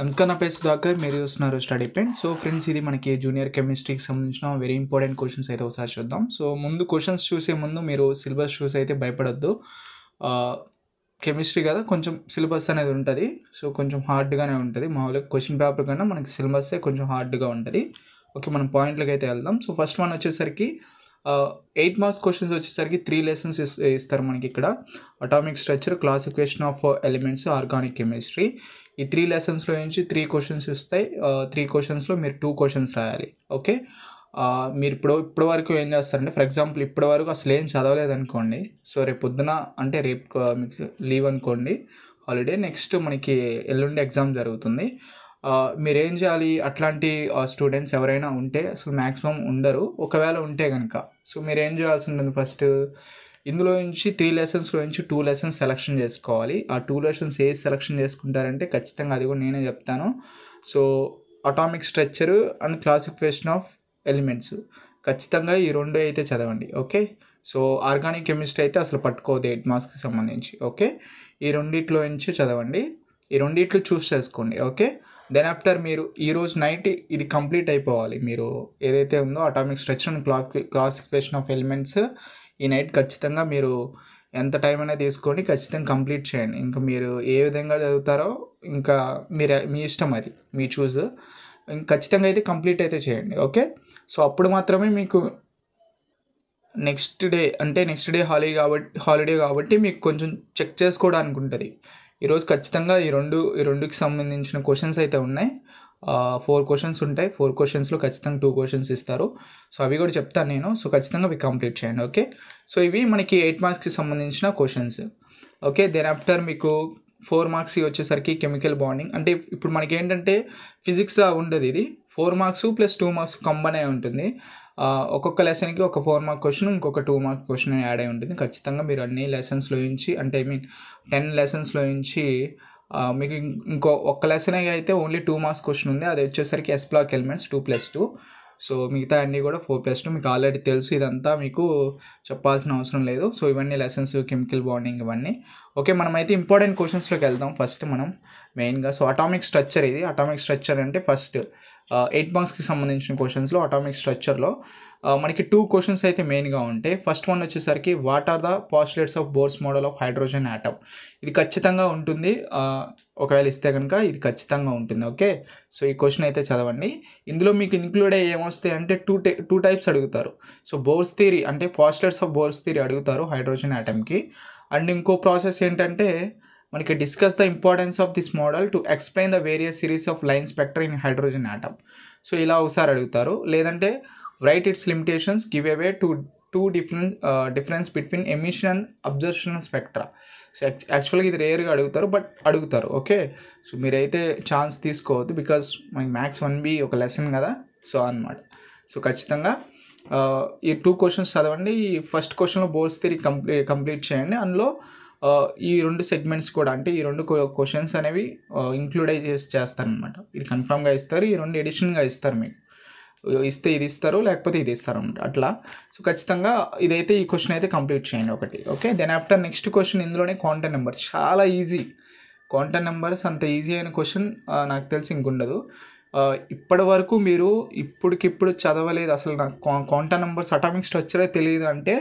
నమస్కారం నా పేరు సుధాకర్ మీరు చూస్తున్నారు స్టడీ పెయింట్ సో ఫ్రెండ్స్ ఇది మనకి జూనియర్ కెమిస్ట్రీకి సంబంధించిన వెరీ ఇంపార్టెంట్ క్వశ్చన్స్ అయితే ఒకసారి చూద్దాం సో ముందు క్వశ్చన్స్ చూసే ముందు మీరు సిలబస్ చూసి అయితే భయపడద్దు కెమిస్ట్రీ uh, కదా కొంచెం సిలబస్ అనేది ఉంటుంది సో కొంచెం హార్డ్గానే ఉంటుంది మామూలుగా క్వశ్చన్ పేపర్ కన్నా మనకి సిలబస్ కొంచెం హార్డ్గా ఉంటుంది ఓకే మనం పాయింట్లకి అయితే వెళ్దాం సో ఫస్ట్ వన్ వచ్చేసరికి ఎయిట్ మార్క్స్ క్వశ్చన్స్ వచ్చేసరికి త్రీ లెసన్స్ ఇస్తారు మనకి ఇక్కడ atomic structure classification of elements organic chemistry ఈ త్రీ లెసన్స్లో నుంచి త్రీ క్వశ్చన్స్ ఇస్తాయి త్రీ క్వశ్చన్స్లో మీరు టూ క్వశ్చన్స్ రాయాలి ఓకే మీరు ఇప్పుడు ఇప్పటి వరకు ఏం చేస్తారంటే ఫర్ ఎగ్జాంపుల్ ఇప్పటి వరకు అసలు ఏం చదవలేదు అనుకోండి సో రేపు పొద్దున అంటే రేపు మీకు లీవ్ అనుకోండి హాలిడే నెక్స్ట్ మనకి ఎల్లుండి ఎగ్జామ్ జరుగుతుంది మీరేం చేయాలి అట్లాంటి స్టూడెంట్స్ ఎవరైనా ఉంటే సో మ్యాక్సిమం ఉండరు ఒకవేళ ఉంటే కనుక సో మీరు ఏం చేయాల్సి ఉంటుంది ఫస్ట్ ఇందులో నుంచి త్రీ లెసన్స్లో నుంచి టూ లెసన్స్ సెలెక్షన్ చేసుకోవాలి ఆ టూ లెసన్స్ ఏ సెలెక్షన్ చేసుకుంటారంటే ఖచ్చితంగా అది కూడా నేనే చెప్తాను so atomic structure and classification of elements ఖచ్చితంగా ఈ రెండు అయితే చదవండి ఓకే సో ఆర్గానిక్ కెమిస్ట్రీ అయితే అసలు పట్టుకోవద్దు ఎయిట్ మార్క్స్కి సంబంధించి ఓకే ఈ రెండిట్లో నుంచి చదవండి ఈ రెండిట్లు చూస్ చేసుకోండి ఓకే దెన్ ఆఫ్టర్ మీరు ఈరోజు నైట్ ఇది కంప్లీట్ అయిపోవాలి మీరు ఏదైతే ఉందో atomic stretch and clock classification of elements ఈ నైట్ ఖచ్చితంగా మీరు ఎంత టైం అనేది తీసుకొని ఖచ్చితంగా కంప్లీట్ చేయండి ఇంకా మీరు ఏ విధంగా చదువుతారో ఇంకా మీరు మీ ఇష్టం అది మీ చూస్ ఖచ్చితంగా అయితే కంప్లీట్ అయితే చేయండి ఓకే సో అప్పుడు మాత్రమే మీకు నెక్స్ట్ డే అంటే నెక్స్ట్ డే హాలిడే కాబట్టి హాలిడే కాబట్టి మీకు కొంచెం చెక్ చేసుకోవడానికి ఉంటుంది ఈరోజు ఖచ్చితంగా ఈ రెండు ఈ రెండుకి సంబంధించిన క్వశ్చన్స్ అయితే ఉన్నాయి ఫోర్ క్వశ్చన్స్ ఉంటాయి ఫోర్ క్వశ్చన్స్లో ఖచ్చితంగా టూ క్వశ్చన్స్ ఇస్తారు సో అవి కూడా చెప్తాను నేను సో ఖచ్చితంగా అవి కంప్లీట్ చేయండి ఓకే సో ఇవి మనకి ఎయిట్ మార్క్స్కి సంబంధించిన క్వశ్చన్స్ ఓకే దెన్ ఆఫ్టర్ మీకు ఫోర్ మార్క్స్ వచ్చేసరికి కెమికల్ బాండింగ్ అంటే ఇప్పుడు మనకి ఏంటంటే ఫిజిక్స్ ఉండదు ఇది four marks plus two marks combine అయి ఉంటుంది ఒక్కొక్క లెసన్కి ఒక ఫోర్ మార్క్ క్వశ్చన్ ఇంకొక టూ మార్క్ క్వశ్చన్ యాడ్ అయి ఉంటుంది ఖచ్చితంగా మీరు అన్ని లెసన్స్లో నుంచి అంటే ఐ మీన్ టెన్ లెసన్స్లో నుంచి మీకు ఇంకో ఒక్క లెసనే అయితే ఓన్లీ టూ మార్క్స్ క్వశ్చన్ ఉంది అది వచ్చేసరికి S block elements two plus two so మిగతా అన్నీ కూడా ఫోర్ ప్లస్ టూ మీకు ఆల్రెడీ తెలుసు ఇదంతా మీకు చెప్పాల్సిన అవసరం లేదు సో ఇవన్నీ లెసన్స్ కెమికల్ బాండింగ్ ఇవన్నీ ఓకే మనమైతే ఇంపార్టెంట్ క్వశ్చన్స్లోకి వెళ్దాం ఫస్ట్ మనం మెయిన్గా సో అటామిక్ స్ట్రక్చర్ ఇది అటామిక్ స్ట్రక్చర్ అంటే ఫస్ట్ ఎయిట్ మార్క్స్కి సంబంధించిన క్వశ్చన్స్లో అటామిక్ స్ట్రక్చర్లో మనకి టూ క్వశ్చన్స్ అయితే మెయిన్గా ఉంటాయి ఫస్ట్ వన్ వచ్చేసరికి what are the postulates of Bohr's model of hydrogen atom ఇది ఖచ్చితంగా ఉంటుంది ఒకవేళ ఇస్తే కనుక ఇది ఖచ్చితంగా ఉంటుంది ఓకే సో ఈ క్వశ్చన్ అయితే చదవండి ఇందులో మీకు ఇంక్లూడ్ అయ్యి ఏమొస్తాయి అంటే టూ టై టూ టైప్స్ అడుగుతారు సో బోర్స్ థీరీ అంటే పాస్టులేట్స్ ఆఫ్ బోర్స్ థీరీ అడుగుతారు హైడ్రోజన్ యాటమ్కి అండ్ ఇంకో ప్రాసెస్ ఏంటంటే మనకి discuss the importance of this model to explain the various series of line spectra in hydrogen atom so ఇలా ఒకసారి అడుగుతారు లేదంటే right its limitations give away to two difference difference between emission and absorption spectra so యాక్చువల్గా ఇది రేర్గా అడుగుతారు but అడుగుతారు okay so మీరైతే ఛాన్స్ తీసుకోవద్దు because my maths one B ఒక లెసన్ కదా సో అనమాట సో ఖచ్చితంగా uh, ఈ టూ క్వశ్చన్స్ చదవండి ఈ ఫస్ట్ క్వశ్చన్లో బోర్స్ తిరిగి కంప్లీ కంప్లీట్ చేయండి అందులో ఈ రెండు సెగ్మెంట్స్ కూడా అంటే ఈ రెండు క్వశ్చన్స్ అనేవి ఇంక్లూడ్ చేసి చేస్తారనమాట ఇది కన్ఫామ్గా ఇస్తారు ఈ రెండు ఎడిషన్గా ఇస్తారు మీకు ఇస్తే ఇది ఇస్తారు లేకపోతే ఇది ఇస్తారు అనమాట అట్లా సో ఖచ్చితంగా ఇదైతే ఈ క్వశ్చన్ అయితే కంప్లీట్ చేయండి ఒకటి okay then after next question ఇందులోనే కాంటాక్ట్ నెంబర్ చాలా ఈజీ కాంటాక్ట్ నెంబర్స్ అంత ఈజీ అయిన క్వశ్చన్ నాకు తెలిసి ఇంకుండదు ఇప్పటి వరకు మీరు ఇప్పటికిప్పుడు చదవలేదు అసలు నాకు కాంటాక్ట్ నెంబర్స్ అటామిక్ స్ట్రక్చరే తెలియదు అంటే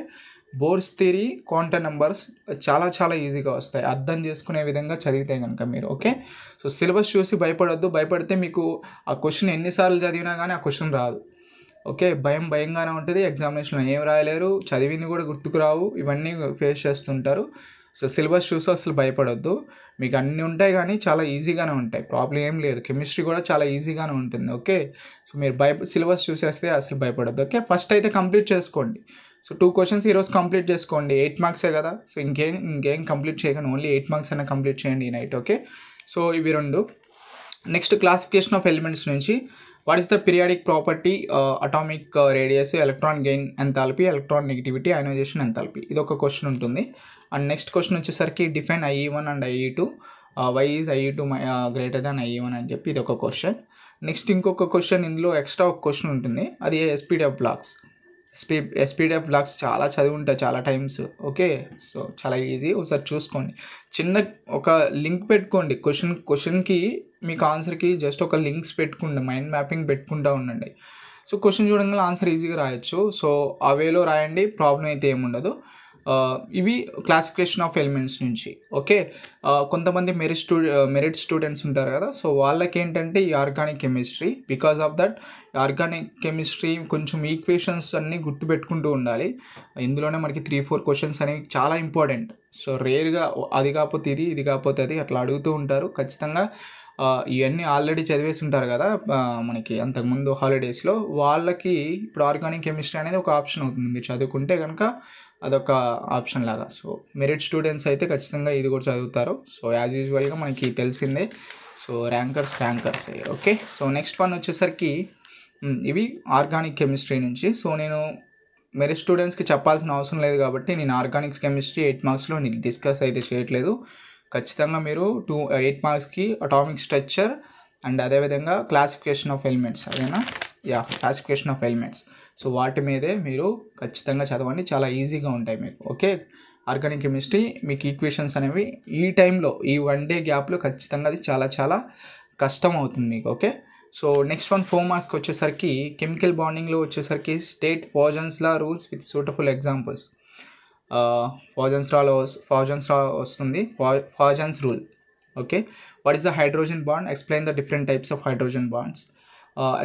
బోర్స్ థియరీ క్వాంటమ్ నెంబర్స్ చాలా చాలా ఈజీగా వస్తాయి అర్థం చేసుకునే విధంగా చదివితే కనుక మీరు ఓకే సో సిలబస్ చూసి భయపడద్దు భయపడితే మీకు ఆ క్వశ్చన్ ఎన్నిసార్లు చదివినా కానీ ఆ క్వశ్చన్ రాదు ఓకే భయం భయంగానే ఉంటుంది ఎగ్జామినేషన్లో ఏం రాయలేరు చదివింది కూడా గుర్తుకురావు ఇవన్నీ ఫేస్ చేస్తుంటారు సో సిలబస్ చూసి అసలు భయపడద్దు మీకు అన్నీ ఉంటాయి కానీ చాలా ఈజీగానే ఉంటాయి ప్రాబ్లం ఏం లేదు కెమిస్ట్రీ కూడా చాలా ఈజీగానే ఉంటుంది ఓకే సో మీరు భయ సిలబస్ చూసేస్తే అసలు భయపడద్దు ఓకే ఫస్ట్ అయితే కంప్లీట్ చేసుకోండి సో టూ క్వశ్చన్స్ ఈరోజు కంప్లీట్ చేసుకోండి ఎయిట్ మార్క్సే కదా సో ఇంకేం ఇంకేం కంప్లీట్ చేయకండి ఓన్లీ ఎయిట్ మార్క్స్ అయినా కంప్లీట్ చేయండి ఈ నైట్ ఓకే సో ఇవి రెండు నెక్స్ట్ క్లాసిఫికేషన్ ఆఫ్ ఎలిమెంట్స్ నుంచి what is the periodic property atomic radius electron gain enthalpy electronegativity ionisation enthalpy ఇది ఒక క్వశ్చన్ ఉంటుంది అండ్ నెక్స్ట్ క్వశ్చన్ వచ్చేసరికి define IE one and IE two why is IE two may greater than IE one అని చెప్పి ఇది ఒక question next ఇంకొక question ఇందులో ఎక్స్ట్రా ఒక క్వశ్చన్ ఉంటుంది అది ఎస్పీడీఎఫ్ బ్లాక్స్ స్పీ ఎస్పీడిఎఫ్ బ్లాగ్స్ చాలా చదివి ఉంటాయి చాలా టైమ్స్ ఓకే సో చాలా ఈజీ ఒకసారి చూసుకోండి చిన్న ఒక లింక్ పెట్టుకోండి క్వశ్చన్ క్వశ్చన్కి మీకు ఆన్సర్కి జస్ట్ ఒక లింక్స్ పెట్టుకోండి మైండ్ మ్యాపింగ్ పెట్టుకుంటూ ఉండండి సో క్వశ్చన్ చూడంగానే ఆన్సర్ ఈజీగా రాయొచ్చు సో అవేలో రాయండి ప్రాబ్లం అయితే ఏముండదు ఇవి క్లాసిఫికేషన్ ఆఫ్ ఎలిమెంట్స్ నుంచి ఓకే కొంతమంది మెరిట్ స్టూ మెరిట్ స్టూడెంట్స్ ఉంటారు కదా సో వాళ్ళకి ఏంటంటే ఈ organic chemistry because of that organic chemistry కొంచెం ఈక్వేషన్స్ అన్నీ గుర్తుపెట్టుకుంటూ ఉండాలి ఇందులోనే మనకి త్రీ ఫోర్ క్వశ్చన్స్ అనేవి చాలా ఇంపార్టెంట్ సో రేర్గా అది కాకపోతే ఇది ఇది కాకపోతే అది అట్లా అడుగుతూ ఉంటారు ఖచ్చితంగా ఇవన్నీ ఆల్రెడీ చదివేసి ఉంటారు కదా మనకి అంతకుముందు హాలిడేస్లో వాళ్ళకి ఇప్పుడు ఆర్గానిక్ కెమిస్ట్రీ అనేది ఒక ఆప్షన్ అవుతుంది మీరు చదువుకుంటే కనుక అదొక ఆప్షన్ లాగా సో మెరిట్ స్టూడెంట్స్ అయితే ఖచ్చితంగా ఇది కూడా చదువుతారు సో యాజ్ యూజువల్గా మనకి తెలిసిందే so rankers rankers okay so next one వచ్చేసరికి ఇవి ఆర్గానిక్ కెమిస్ట్రీ నుంచి సో నేను మెరిట్ స్టూడెంట్స్కి చెప్పాల్సిన అవసరం లేదు కాబట్టి నేను ఆర్గానిక్ కెమిస్ట్రీ ఎయిట్ మార్క్స్లో నేను డిస్కస్ అయితే చేయట్లేదు ఖచ్చితంగా మీరు టూ ఎయిట్ మార్క్స్కి అటామిక్ స్ట్రక్చర్ అండ్ అదేవిధంగా క్లాసిఫికేషన్ ఆఫ్ ఎలిమెంట్స్ అదేనా yeah classification of elements so వాటి మీదే మీరు ఖచ్చితంగా చదవండి చాలా ఈజీగా ఉంటాయి మీకు ఓకే ఆర్గానిక్ కెమిస్ట్రీ మీకు ఈక్వేషన్స్ అనేవి ఈ టైంలో ఈ వన్ డే గ్యాప్లో ఖచ్చితంగా అది చాలా చాలా కష్టం అవుతుంది మీకు okay so next one four మార్క్స్కి వచ్చేసరికి కెమికల్ బాండింగ్లో వచ్చేసరికి state Fajans law rules with suitable examples Fajans రాలో ఫాజన్స్ రా వస్తుంది Fajans rule okay what is the hydrogen bond explain the different types of hydrogen bonds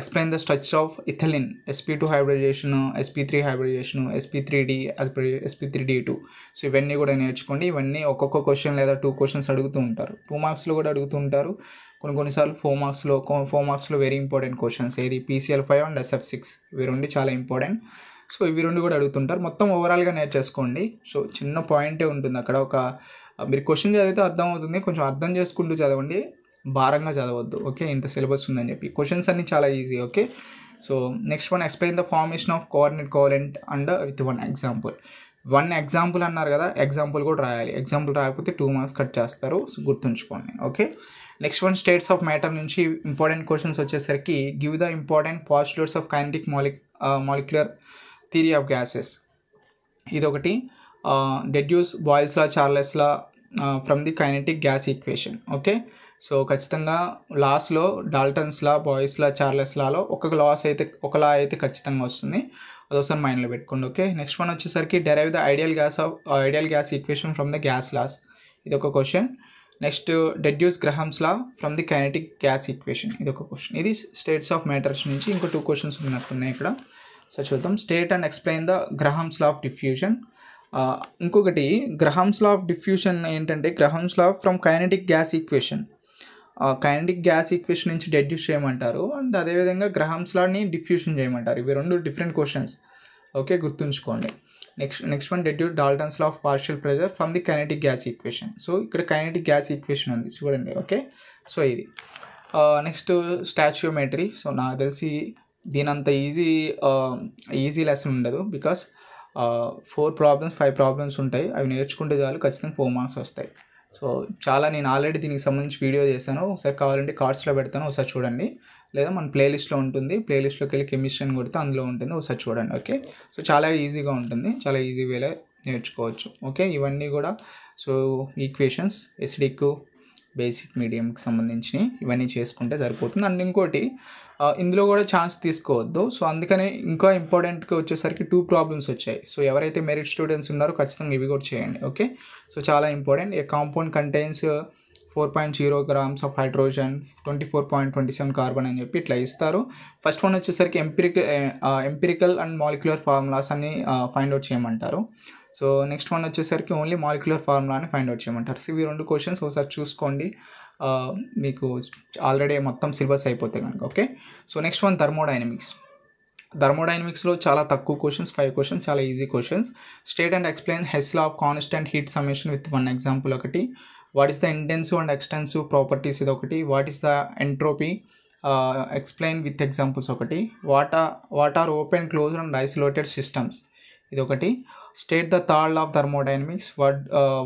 explain of ethylene explain the three of SP three hybridization sp3 three sp3d two so ఇవన్నీ కూడా నేర్చుకోండి ఇవన్నీ ఒక్కొక్క question లేదా two questions అడుగుతూ ఉంటారు two మార్క్స్లో కూడా అడుగుతూ ఉంటారు కొన్ని కొన్నిసార్లు ఫోర్ మార్క్స్లో ఫోర్ మార్క్స్లో వెరీ ఇంపార్టెంట్ క్వశ్చన్స్ ఏది PCL five and SF six ఇవి రెండు చాలా ఇంపార్టెంట్ సో ఇవి రెండు కూడా అడుగుతుంటారు మొత్తం ఓవరాల్గా నేర్చేసుకోండి సో చిన్న పాయింటే ఉంటుంది అక్కడ ఒక మీరు క్వశ్చన్ చదివితే అర్థం అవుతుంది కొంచెం అర్థం చేసుకుంటూ చదవండి భారంగా చదవద్దు ఓకే ఇంత సిలబస్ ఉందని చెప్పి క్వశ్చన్స్ అన్నీ చాలా easy okay so next one explain the formation of coordinate covalent and with one example one example అన్నారు కదా ఎగ్జాంపుల్ కూడా రాయాలి ఎగ్జాంపుల్ రాకపోతే టూ మార్క్స్ కట్ చేస్తారు సో గుర్తుంచుకోండి okay next one states of matter నుంచి ఇంపార్టెంట్ క్వశ్చన్స్ వచ్చేసరికి give the important postulates of kinetic మాలిక్ మాలిక్యులర్ థీరీ ఆఫ్ గ్యాసెస్ ఇదొకటి deduce Boyle's law Charles law from the kinetic gas equation okay so ఖచ్చితంగా లాస్లో డాల్టన్స్లా బాయ్స్లా చార్లెస్లాలో ఒక loss అయితే ఒకలా అయితే ఖచ్చితంగా వస్తుంది అదొకసారి మైండ్లో పెట్టుకోండి ఓకే నెక్స్ట్ వన్ వచ్చేసరికి derive the ideal gas of ideal gas equation from the gas laws ఇది ఒక question next deduce Graham's law from the kinetic gas equation ఇది ఒక క్వశ్చన్ ఇది స్టేట్స్ ఆఫ్ మ్యాటర్స్ నుంచి ఇంకో టూ క్వశ్చన్స్ ఉన్నట్టున్నాయి ఇక్కడ సో చూద్దాం state and explain the Graham's law of diffusion ఇంకొకటి గ్రహంస్ లా ఆఫ్ డిఫ్యూషన్ ఏంటంటే Graham's law from kinetic gas equation kinetic gas equation నుంచి డెడ్యూస్ చేయమంటారు అండ్ అదేవిధంగా గ్రహామ్స్ లాని డిఫ్యూషన్ చేయమంటారు ఇవి రెండు డిఫరెంట్ క్వశ్చన్స్ ఓకే గుర్తుంచుకోండి next next one deduce Dalton's law of partial pressure from the kinetic gas equation so ఇక్కడ kinetic gas equation ఉంది చూడండి ఓకే సో ఇది నెక్స్ట్ స్టాచ్యూమెట్రీ సో నాకు తెలిసి దీని అంత ఈజీ ఈజీ లెసన్ ఉండదు because four problems five problems ఉంటాయి అవి నేర్చుకుంటే చాలు ఖచ్చితంగా ఫోర్ మార్క్స్ వస్తాయి సో చాలా నేను ఆల్రెడీ దీనికి సంబంధించి వీడియో చేశాను ఒకసారి కావాలంటే కార్డ్స్లో పెడతాను ఒకసారి చూడండి లేదా మన ప్లేలిస్ట్లో ఉంటుంది ప్లేలిస్ట్లోకి వెళ్ళి కెమిస్ట్రీ అని కొడితే అందులో ఉంటుంది ఒకసారి చూడండి ఓకే సో చాలా ఈజీగా ఉంటుంది చాలా ఈజీ వేలే నేర్చుకోవచ్చు ఓకే ఇవన్నీ కూడా సో ఈక్వేషన్స్ ఎసిడిక్ బేసిక్ మీడియంకి సంబంధించి ఇవన్నీ చేసుకుంటే సరిపోతుంది అండ్ ఇంకోటి ఇందులో కూడా ఛాన్స్ తీసుకోవద్దు సో అందుకనే ఇంకా ఇంపార్టెంట్గా వచ్చేసరికి టూ ప్రాబ్లమ్స్ వచ్చాయి సో ఎవరైతే మెరిట్ స్టూడెంట్స్ ఉన్నారో ఖచ్చితంగా ఇవి కూడా చేయండి ఓకే సో చాలా important a compound contains four point zero grams of hydrogen twenty four point twenty seven carbon అని చెప్పి ఇట్లా ఇస్తారు ఫస్ట్ వన్ వచ్చేసరికి empirical empirical and molecular formulas అని ఫైండ్ అవుట్ చేయమంటారు సో నెక్స్ట్ వన్ వచ్చేసరికి ఓన్లీ మాలిక్యులర్ ఫార్ములాని ఫైండ్ అవుట్ చేయమంటారు సో ఇవి రెండు క్వశ్చన్స్ ఒకసారి చూసుకోండి మీకు ఆల్రెడీ మొత్తం సిలబస్ అయిపోతే కనుక okay so next one thermodynamics థర్మోడైనమిక్స్లో చాలా తక్కువ క్వశ్చన్స్ ఫైవ్ క్వశ్చన్స్ చాలా easy questions state and explain Hess law of constant heat summation with one example ఒకటి what is the intensive and extensive properties ఇది ఒకటి what is the entropy explain with examples ఒకటి what are what are open close and isolated systems ఇది ఒకటి state the third of thermodynamics what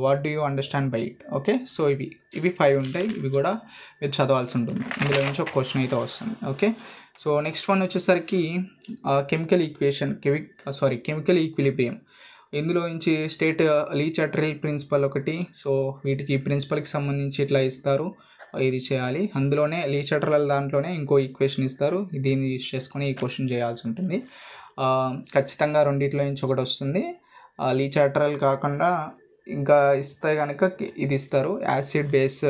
what do you understand by it okay so ఇవి ఇవి five ఉంటాయి ఇవి కూడా మీరు చదవాల్సి ఉంటుంది ఇందులో నుంచి ఒక క్వశ్చన్ అయితే వస్తుంది ఓకే సో నెక్స్ట్ వన్ వచ్చేసరికి chemical equation chemi sorry chemical equilibrium ఇందులో నుంచి స్టేట్ లీచ్ ప్రిన్సిపల్ ఒకటి సో వీటికి ప్రిన్సిపల్కి సంబంధించి ఇట్లా ఇస్తారు ఇది చేయాలి అందులోనే లీచ్ దాంట్లోనే ఇంకో ఈక్వేషన్ ఇస్తారు దీన్ని యూజ్ చేసుకొని ఈ క్వశ్చన్ చేయాల్సి ఉంటుంది uh, ఖచ్చితంగా రెండిట్లో నుంచి ఒకటి వస్తుంది లీచాట్రల్ కాకుండా ఇంకా ఇస్తే కనుక ఇది ఇస్తారు acid base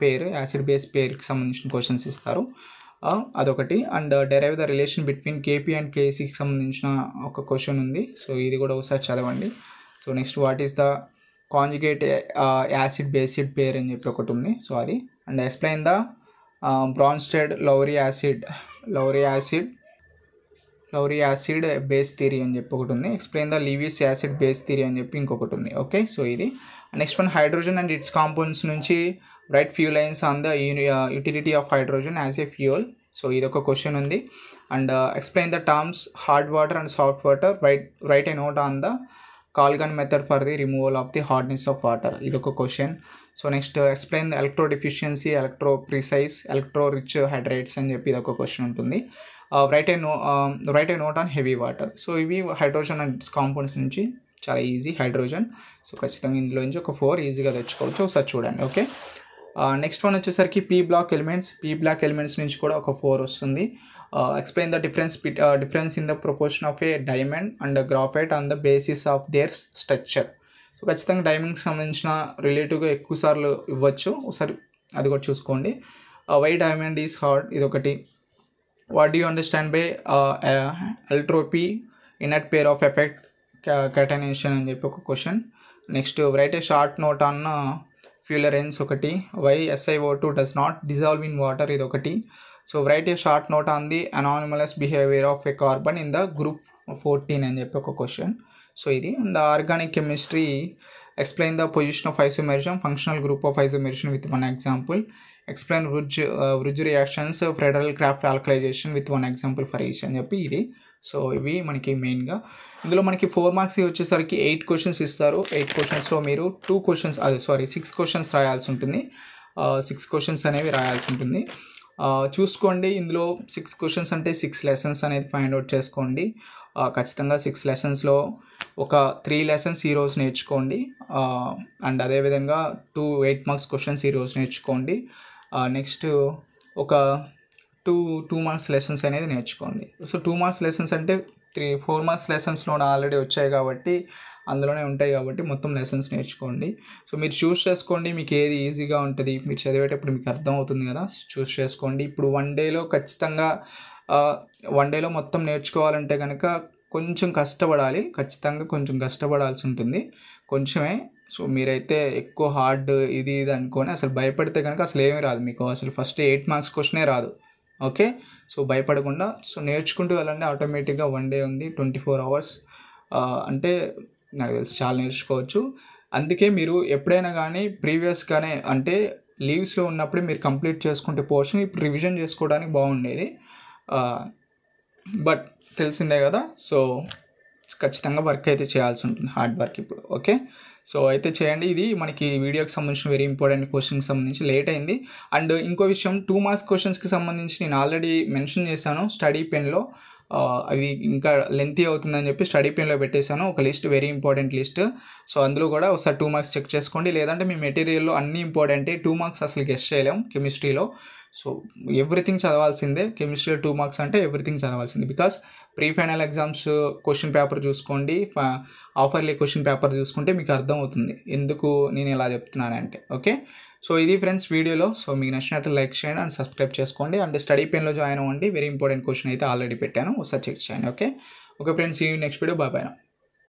pair acid base పేరుకి సంబంధించిన క్వశ్చన్స్ ఇస్తారు అదొకటి and derive the relation between KP and కేసీకి సంబంధించిన ఒక క్వశ్చన్ ఉంది సో ఇది కూడా ఒకసారి చదవండి so next what is the conjugate acid based pair అని చెప్పి ఒకటి ఉంది సో అది and explain the Bronsted Lowry acid Lowry acid Lowry acid base theory అని చెప్పి ఒకటి ఉంది explain the Lewis acid base theory అని చెప్పి ఇంకొకటి ఉంది ఓకే సో ఇది next one hydrogen and its compounds నుంచి write few lines on the utility of hydrogen as a fuel so ఇది ఒక క్వశ్చన్ ఉంది and explain the terms hard water and soft water write write a note on the Calgon method for the removal of the hardness of water ఇది ఒక question so next explain electro deficiency electro precise electro rich hydrates అని చెప్పి ఇది ఒక question ఉంటుంది write a no write a note on heavy water so ఇవి hydrogen and compounds నుంచి చాలా ఈజీ హైడ్రోజన్ సో ఖచ్చితంగా ఇందులో నుంచి ఒక ఫోర్ ఈజీగా తెచ్చుకోవచ్చు ఒకసారి చూడండి ఓకే నెక్స్ట్ వన్ వచ్చేసరికి P block elements P block elements నుంచి కూడా ఒక ఫోర్ వస్తుంది explain the difference difference in the proportion of a diamond and graphite on the basis of their structure so ఖచ్చితంగా డైమండ్కి సంబంధించిన రిలేటివ్గా ఎక్కువ సార్లు ఇవ్వచ్చు ఒకసారి అది కూడా చూసుకోండి వై డైమండ్ ఈజ్ హార్డ్ ఇది ఒకటి what do understand by allotropy inert pair of effect catenation అని చెప్పి ఒక question next write a short note అన్న ఫ్యూలరెన్స్ ఒకటి why SIO two does not dissolve in water ఇది ఒకటి so write a short note on the anomalous behaviour of a carbon in the group fourteen అని చెప్పి ఒక question so ఇది and organic chemistry explain the position of isomerism functional group of isomerism with one example explain Wurtz Wurtz reactions Friedel Craft alkalization with one example for each అని చెప్పి ఇది so ఇవి మనకి మెయిన్గా ఇందులో మనకి ఫోర్ మార్క్స్ వచ్చేసరికి ఎయిట్ క్వశ్చన్స్ ఇస్తారు ఎయిట్ క్వశ్చన్స్లో మీరు టూ క్వశ్చన్స్ అదే సారీ సిక్స్ క్వశ్చన్స్ రాయాల్సి ఉంటుంది సిక్స్ క్వశ్చన్స్ అనేవి రాయాల్సి ఉంటుంది చూసుకోండి ఇందులో సిక్స్ క్వశ్చన్స్ అంటే సిక్స్ లెసన్స్ అనేది ఫైండ్ అవుట్ చేసుకోండి ఖచ్చితంగా సిక్స్ లెసన్స్లో ఒక త్రీ లెసన్స్ ఈరోజు నేర్చుకోండి అండ్ అదేవిధంగా టూ ఎయిట్ మార్క్స్ క్వశ్చన్స్ ఈరోజు నేర్చుకోండి నెక్స్ట్ ఒక టూ టూ మార్క్స్ లెసన్స్ అనేది నేర్చుకోండి సో టూ మార్క్స్ లెసన్స్ అంటే త్రీ ఫోర్ మార్క్స్ లెసన్స్లో ఆల్రెడీ వచ్చాయి కాబట్టి అందులోనే ఉంటాయి కాబట్టి మొత్తం లెసన్స్ నేర్చుకోండి సో మీరు చూస్ చేసుకోండి మీకు ఏది ఈజీగా ఉంటుంది మీరు చదివేటప్పుడు మీకు అర్థం అవుతుంది కదా చూస్ చేసుకోండి ఇప్పుడు వన్ డేలో ఖచ్చితంగా వన్ డేలో మొత్తం నేర్చుకోవాలంటే కనుక కొంచెం కష్టపడాలి ఖచ్చితంగా కొంచెం కష్టపడాల్సి ఉంటుంది కొంచెమే సో మీరైతే ఎక్కువ హార్డ్ ఇది ఇది అనుకొని అసలు భయపడితే కనుక అసలు ఏమీ రాదు మీకు అసలు ఫస్ట్ ఎయిట్ మార్క్స్ క్వశ్చనే రాదు ఓకే సో భయపడకుండా సో నేర్చుకుంటూ వెళ్ళండి ఆటోమేటిక్గా వన్ డే ఉంది ట్వంటీ ఫోర్ అవర్స్ అంటే నాకు తెలిసి చాలా నేర్చుకోవచ్చు అందుకే మీరు ఎప్పుడైనా కానీ ప్రీవియస్గానే అంటే లీవ్స్లో ఉన్నప్పుడే మీరు కంప్లీట్ చేసుకుంటే పోర్షన్ ఇప్పుడు రివిజన్ చేసుకోవడానికి బాగుండేది బట్ తెలిసిందే కదా సో ఖచ్చితంగా వర్క్ అయితే చేయాల్సి ఉంటుంది హార్డ్ వర్క్ ఇప్పుడు ఓకే సో అయితే చేయండి ఇది మనకి వీడియోకి సంబంధించిన వెరీ ఇంపార్టెంట్ క్వశ్చన్కి సంబంధించి లేట్ అయింది అండ్ ఇంకో విషయం టూ మార్క్స్ క్వశ్చన్స్కి సంబంధించి నేను ఆల్రెడీ మెన్షన్ చేశాను స్టడీ పెన్లో అది ఇంకా లెంతీ అవుతుందని చెప్పి స్టడీ పెన్లో పెట్టేశాను ఒక list very important list so అందులో కూడా ఒకసారి టూ మార్క్స్ చెక్ చేసుకోండి లేదంటే మీ మెటీరియల్లో అన్ని ఇంపార్టెంటే టూ మార్క్స్ అసలు గెస్ట్ చేయలేం కెమిస్ట్రీలో సో ఎవ్రీథింగ్ చదవాల్సిందే కెమిస్ట్రీలో టూ మార్క్స్ అంటే ఎవ్రీథింగ్ చదవాల్సిందే because pre final exams question paper చూసుకోండి ఆఫర్లీ క్వశ్చన్ పేపర్ చూసుకుంటే మీకు అర్థమవుతుంది ఎందుకు నేను ఇలా చెప్తున్నానంటే ఓకే సో ఇది ఫ్రెండ్స్ వీడియోలో సో మీకు నచ్చినట్టు లైక్ చేయండి అండ్ సబ్స్క్రైబ్ చేసుకోండి అండ్ స్టడీ పెన్లో జాయిన్ అవ్వండి వెరీ ఇంపార్టెంట్ క్వశ్చన్ అయితే ఆల్రెడీ పెట్టాను ఒకసారి చెక్ చేయండి ఓకే ఓకే ఫ్రెండ్స్ ఈ నెక్స్ట్ వీడియో బాబాయ్